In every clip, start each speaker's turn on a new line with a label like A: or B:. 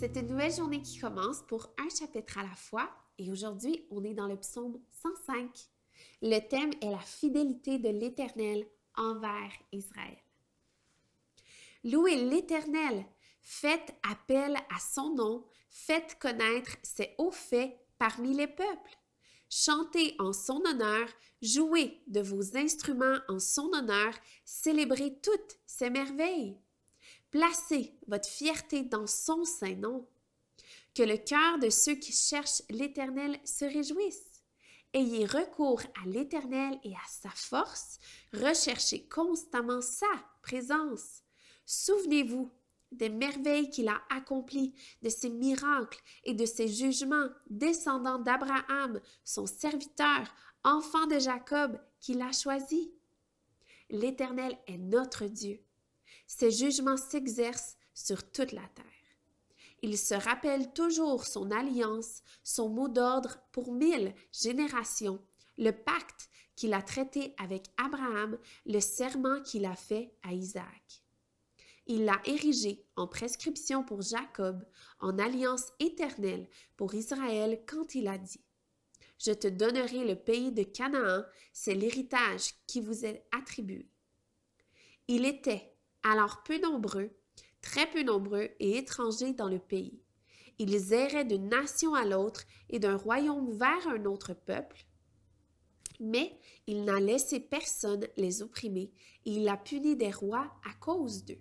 A: C'est une nouvelle journée qui commence pour un chapitre à la fois et aujourd'hui, on est dans le psaume 105. Le thème est la fidélité de l'Éternel envers Israël. Louez l'Éternel, faites appel à son nom, faites connaître ses hauts faits parmi les peuples. Chantez en son honneur, jouez de vos instruments en son honneur, célébrez toutes ses merveilles. Placez votre fierté dans son saint nom. Que le cœur de ceux qui cherchent l'Éternel se réjouisse. Ayez recours à l'Éternel et à sa force. Recherchez constamment sa présence. Souvenez-vous des merveilles qu'il a accomplies, de ses miracles et de ses jugements, descendant d'Abraham, son serviteur, enfant de Jacob, qu'il a choisi. L'Éternel est notre Dieu. Ses jugements s'exercent sur toute la terre. Il se rappelle toujours son alliance, son mot d'ordre pour mille générations, le pacte qu'il a traité avec Abraham, le serment qu'il a fait à Isaac. Il l'a érigé en prescription pour Jacob, en alliance éternelle pour Israël quand il a dit je te donnerai le pays de Canaan, c'est l'héritage qui vous est attribué. Il était alors peu nombreux, très peu nombreux et étrangers dans le pays. Ils erraient d'une nation à l'autre et d'un royaume vers un autre peuple, mais il n'a laissé personne les opprimer et il a puni des rois à cause d'eux.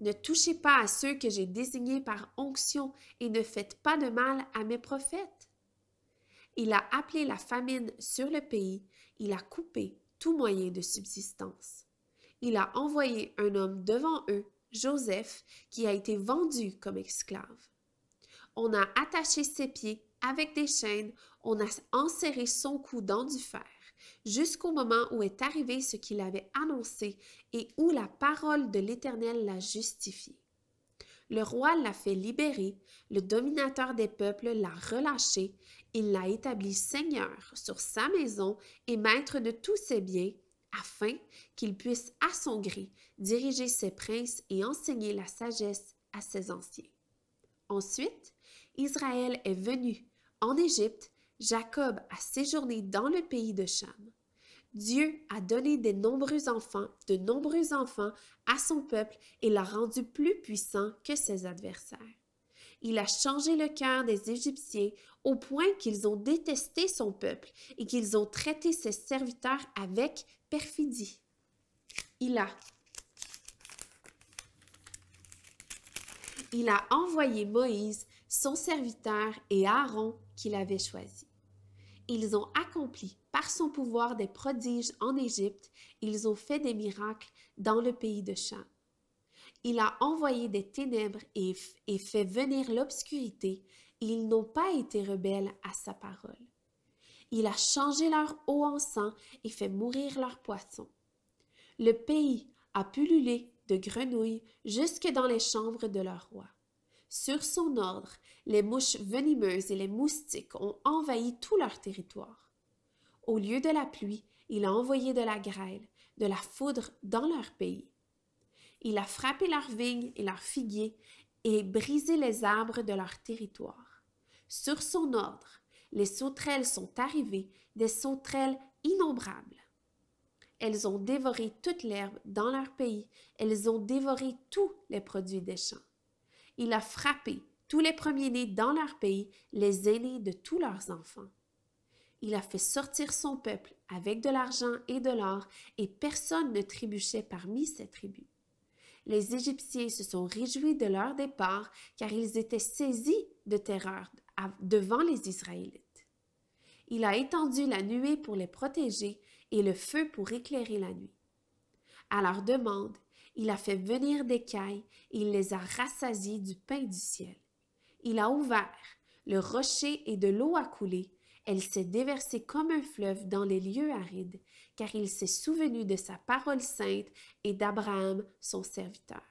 A: Ne touchez pas à ceux que j'ai désignés par onction et ne faites pas de mal à mes prophètes. Il a appelé la famine sur le pays, il a coupé tout moyen de subsistance il a envoyé un homme devant eux, Joseph, qui a été vendu comme esclave. On a attaché ses pieds avec des chaînes, on a enserré son cou dans du fer, jusqu'au moment où est arrivé ce qu'il avait annoncé et où la parole de l'Éternel l'a justifié. Le roi l'a fait libérer, le dominateur des peuples l'a relâché, il l'a établi seigneur sur sa maison et maître de tous ses biens, afin qu'il puisse à son gré diriger ses princes et enseigner la sagesse à ses anciens. Ensuite, Israël est venu en Égypte, Jacob a séjourné dans le pays de Cham. Dieu a donné de nombreux enfants, de nombreux enfants à son peuple et l'a rendu plus puissant que ses adversaires. Il a changé le cœur des Égyptiens au point qu'ils ont détesté son peuple et qu'ils ont traité ses serviteurs avec perfidie. Il a. Il a envoyé Moïse, son serviteur, et Aaron qu'il avait choisi. Ils ont accompli par son pouvoir des prodiges en Égypte, ils ont fait des miracles dans le pays de Chan. Il a envoyé des ténèbres et, fait venir l'obscurité, ils n'ont pas été rebelles à sa parole. Il a changé leur eau en sang et fait mourir leurs poissons. Le pays a pullulé de grenouilles jusque dans les chambres de leur roi. Sur son ordre, les mouches venimeuses et les moustiques ont envahi tout leur territoire. Au lieu de la pluie, il a envoyé de la grêle, de la foudre dans leur pays. Il a frappé leurs vignes et leurs figuiers et brisé les arbres de leur territoire. Sur son ordre, les sauterelles sont arrivées, des sauterelles innombrables. Elles ont dévoré toute l'herbe dans leur pays, elles ont dévoré tous les produits des champs. Il a frappé tous les premiers-nés dans leur pays, les aînés de tous leurs enfants. Il a fait sortir son peuple avec de l'argent et de l'or, et personne ne trébuchait parmi ses tribus. Les Égyptiens se sont réjouis de leur départ, car ils étaient saisis de terreur devant les Israélites. Il a étendu la nuée pour les protéger et le feu pour éclairer la nuit. À leur demande, il a fait venir des cailles et il les a rassasiés du pain du ciel. Il a ouvert, le rocher et de l'eau a coulé, elle s'est déversée comme un fleuve dans les lieux arides, car il s'est souvenu de sa parole sainte et d'Abraham, son serviteur.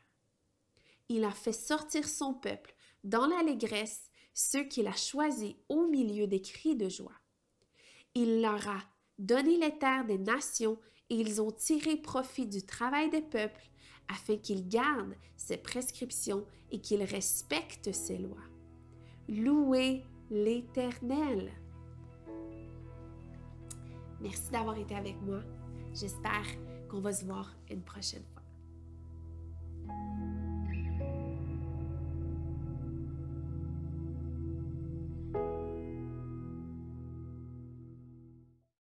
A: Il a fait sortir son peuple dans l'allégresse ceux qu'il a choisi au milieu des cris de joie. Il leur a donné les terres des nations et ils ont tiré profit du travail des peuples afin qu'ils gardent ses prescriptions et qu'ils respectent ses lois. Louez l'Éternel. Merci d'avoir été avec moi. J'espère qu'on va se voir une prochaine fois.